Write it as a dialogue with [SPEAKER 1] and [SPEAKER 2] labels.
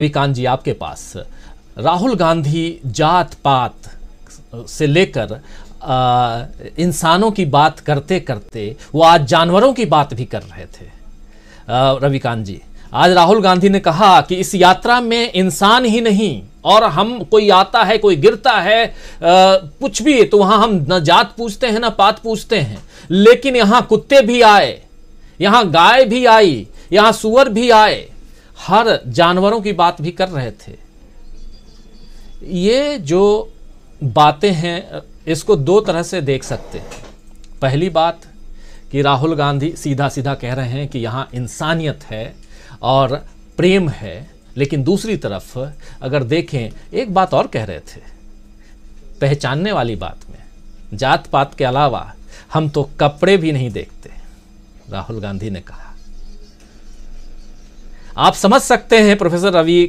[SPEAKER 1] विकांत जी आपके पास राहुल गांधी जात पात से लेकर इंसानों की बात करते करते वो आज जानवरों की बात भी कर रहे थे रविकांत जी आज राहुल गांधी ने कहा कि इस यात्रा में इंसान ही नहीं और हम कोई आता है कोई गिरता है कुछ भी तो वहां हम न जात पूछते हैं ना पात पूछते हैं लेकिन यहां कुत्ते भी आए यहां गाय भी आई यहां सुअर भी आए हर जानवरों की बात भी कर रहे थे ये जो बातें हैं इसको दो तरह से देख सकते हैं पहली बात कि राहुल गांधी सीधा सीधा कह रहे हैं कि यहाँ इंसानियत है और प्रेम है लेकिन दूसरी तरफ अगर देखें एक बात और कह रहे थे पहचानने वाली बात में जात पात के अलावा हम तो कपड़े भी नहीं देखते राहुल गांधी ने कहा आप समझ सकते हैं प्रोफेसर रवि